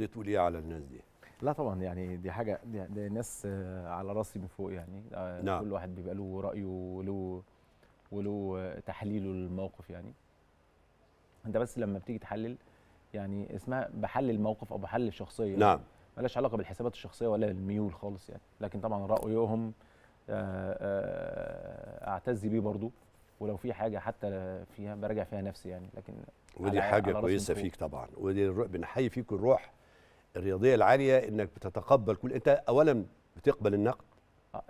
تقدر تقول ايه على الناس دي لا طبعا يعني دي حاجه دي, دي ناس آه، على راسي من فوق يعني آه، نعم. كل واحد بيبقى له رايه وله وله تحليله للموقف يعني انت بس لما بتيجي تحلل يعني اسمها بحلل الموقف او بحلل الشخصيه يعني. نعم مالهاش علاقه بالحسابات الشخصيه ولا الميول خالص يعني لكن طبعا رايهم آه، اعتز بيه برضو ولو في حاجه حتى فيها براجع فيها نفسي يعني لكن ودي حاجه كويسه فيك طبعا ودي بنحيي فيك الروح الرياضيه العاليه انك بتتقبل كل انت اولا بتقبل النقد آه،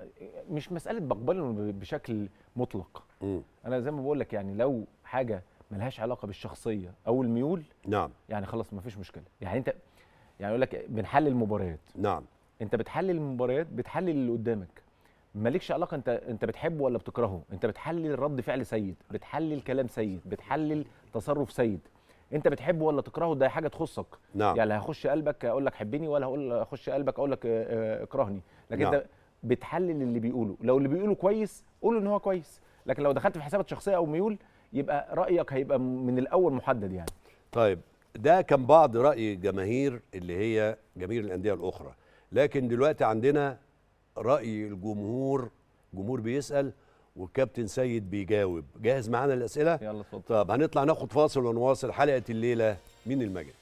مش مساله بقبله بشكل مطلق م. انا زي ما بقول لك يعني لو حاجه ملهاش علاقه بالشخصيه او الميول نعم يعني خلاص مفيش مشكله يعني انت يعني يقول لك بنحلل المباريات نعم انت بتحلل المباريات بتحلل اللي قدامك مالكش علاقه انت انت بتحبه ولا بتكرهه انت بتحلل رد فعل سيد بتحلل كلام سيد بتحلل تصرف سيد انت بتحبه ولا تكرهه ده حاجه تخصك نعم. يعني هخش قلبك اقول لك حبني ولا هقول اخش قلبك اقول لك آه، آه، اكرهني لكن نعم. انت بتحلل اللي بيقوله لو اللي بيقوله كويس قول ان هو كويس لكن لو دخلت في حسابات شخصيه او ميول يبقى رايك هيبقى من الاول محدد يعني طيب ده كان بعض راي الجماهير اللي هي جماهير الانديه الاخرى لكن دلوقتي عندنا راي الجمهور جمهور بيسال والكابتن سيد بيجاوب جاهز معانا الاسئله يلا اتفضل طب هنطلع ناخد فاصل ونواصل حلقه الليله من المجد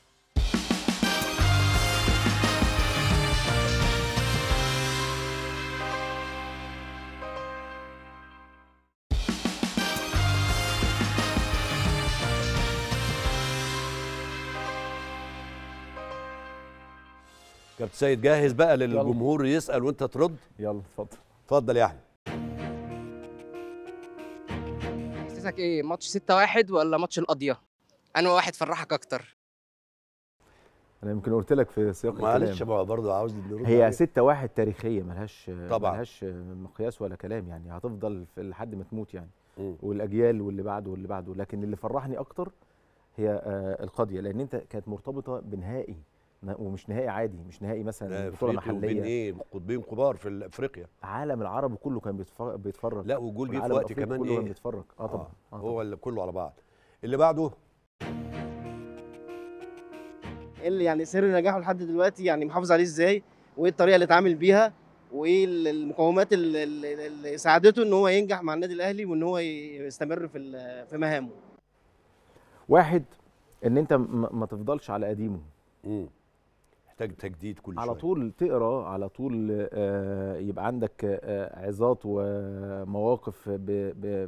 كابتن سيد جاهز بقى للجمهور يسال وانت ترد يلا اتفضل اتفضل يا احمد احساسك ايه ماتش 6 1 ولا ماتش القضيه انا واحد فرحك اكتر انا يمكن قلت لك في سياق الكلام معلش بقى برضه عاوز هي 6 1 تاريخيه ملهاش طبعا ملهاش مقياس ولا كلام يعني هتفضل لحد ما تموت يعني م. والاجيال واللي بعده واللي بعده لكن اللي فرحني اكتر هي آه، القضيه لان انت كانت مرتبطه بنهائي ومش نهائي عادي مش نهائي مثلا بطوله محليه بين ايه قطبين كبار في افريقيا العالم العربي كله كان بيتفرج لا وجول جه في وقت كمان كله ايه كان بيتفرج اه طبعا آه, آه، هو اللي كله على بعض اللي بعده اللي يعني سر نجاحه لحد دلوقتي يعني محافظ عليه ازاي وايه الطريقه اللي اتعامل بيها وايه المقومات اللي, اللي ساعدته ان هو ينجح مع النادي الاهلي وان هو يستمر في في مهامه واحد ان انت ما تفضلش على قديمه محتاج تجديد كل على شوية. طول تقرا على طول آه، يبقى عندك آه، عظات ومواقف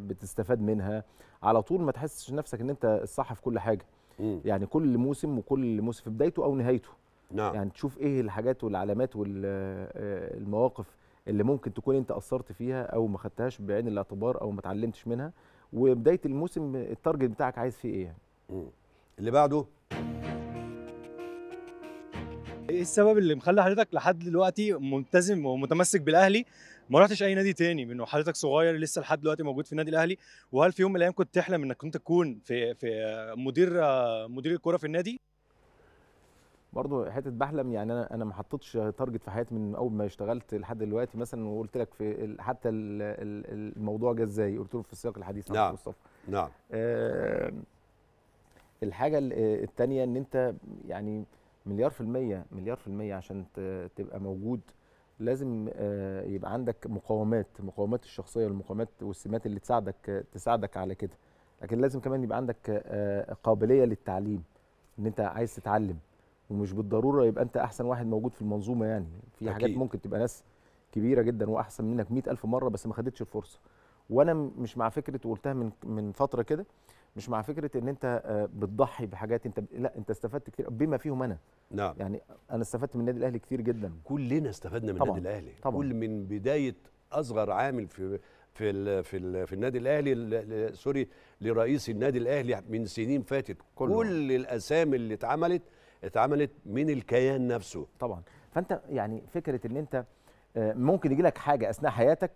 بتستفاد منها على طول ما تحسش نفسك ان انت الصح في كل حاجه م. يعني كل موسم وكل موسم في بدايته او نهايته نعم. يعني تشوف ايه الحاجات والعلامات والمواقف آه، اللي ممكن تكون انت اثرت فيها او ما خدتهاش بعين الاعتبار او ما اتعلمتش منها وبدايه الموسم التارجت بتاعك عايز فيه ايه يعني. اللي بعده ايه السبب اللي مخلي حضرتك لحد دلوقتي ملتزم ومتمسك بالاهلي ما رحتش اي نادي تاني من حضرتك صغير لسه لحد دلوقتي موجود في النادي الاهلي وهل في يوم من الايام كنت تحلم انك كنت تكون في في مدير مدير الكوره في النادي برضه حته بحلم يعني انا انا ما حطيتش تارجت في حياتي من اول ما اشتغلت لحد دلوقتي مثلا وقلت لك في حتى الموضوع جه ازاي قلت له في السياق الحديث نعم مصطفى نعم آه الحاجه الثانيه ان انت يعني مليار في المية مليار في المية عشان تبقى موجود لازم آه، يبقى عندك مقاومات مقاومات الشخصية والمقاومات والسمات اللي تساعدك تساعدك على كده لكن لازم كمان يبقى عندك آه، قابلية للتعليم ان انت عايز تتعلم ومش بالضرورة يبقى انت احسن واحد موجود في المنظومة يعني في أكيد. حاجات ممكن تبقى ناس كبيرة جدا واحسن منك مئة ألف مرة بس ما خدتش الفرصة وانا مش مع فكرة وقلتها من من فترة كده مش مع فكره ان انت آه، بتضحي بحاجات انت لا انت استفدت كتير بما فيهم انا نعم يعني انا استفدت من النادي الاهلي كتير جدا كلنا استفدنا من النادي الاهلي طبعًا. كل من بدايه اصغر عامل في في الـ في الـ في النادي الاهلي سوري لرئيس النادي الاهلي من سنين فاتت كله. كل الاسامي اللي اتعملت اتعملت من الكيان نفسه طبعا فانت يعني فكره ان انت آه، ممكن يجي لك حاجه اثناء حياتك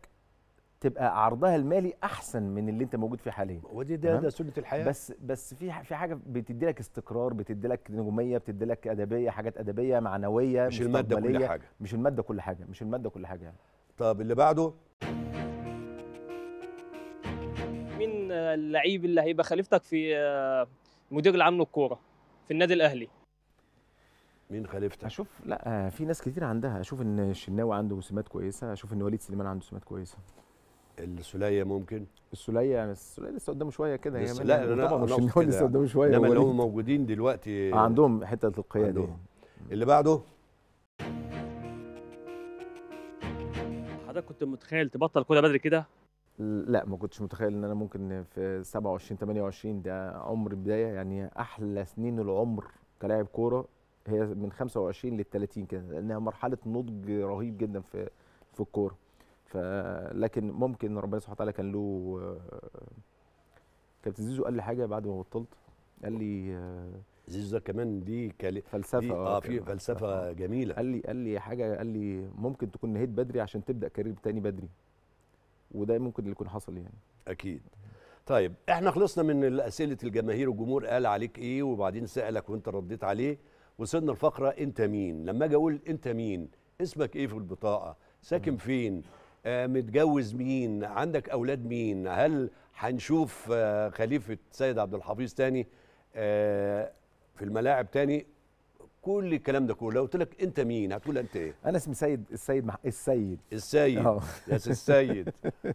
تبقى عرضها المالي احسن من اللي انت موجود فيه حاليا ودي ده, ده سنه الحياه بس بس في في حاجه بتدي لك استقرار بتدي لك نجوميه بتدي لك ادبيه حاجات ادبيه معنويه مش الماده كل حاجه مش الماده كل حاجه مش الماده كل حاجه يعني. طب اللي بعده مين اللعيب اللي هيبقى خليفتك في آه، مدير العام للكوره في النادي الاهلي مين خليفتك؟ اشوف لا آه، في ناس كتير عندها اشوف ان الشناوي عنده سمات كويسه اشوف ان وليد سليمان عنده سمات كويسه السلية ممكن السلية يعني السليه لسه قدامه شويه كده هي لا لا طبعا مش لسه قدامه شويه انما اللي هم إيه؟ موجودين دلوقتي عندهم حته القياده عندهم. اللي بعده حضرتك كنت متخيل تبطل كوره بدري كده لا ما كنتش متخيل ان انا ممكن في 27 28 ده عمر بدايه يعني احلى سنين العمر كلاعب كوره هي من 25 لل 30 كده لانها مرحله نضج رهيب جدا في في الكوره فلكن ممكن ربنا سبحانه وتعالى كان له كابتن زيزو قال لي حاجه بعد ما بطلت قال لي زيزو ده كمان دي كال... فلسفه دي اه, آه، في فلسفه آه. جميله قال لي قال لي حاجه قال لي ممكن تكون نهيت بدري عشان تبدا كارير تاني بدري وده ممكن اللي يكون حصل يعني اكيد طيب احنا خلصنا من اسئله الجماهير والجمهور قال عليك ايه وبعدين سالك وانت رديت عليه وصلنا الفقره انت مين لما اجي اقول انت مين اسمك ايه في البطاقه ساكن فين آه، متجوز مين عندك اولاد مين هل هنشوف آه، خليفه سيد عبد الحفيظ تاني آه، في الملاعب تاني كل الكلام ده كله لو قلت لك انت مين هتقول انت ايه انا اسمي سيد السيد السيد السيد يا السيد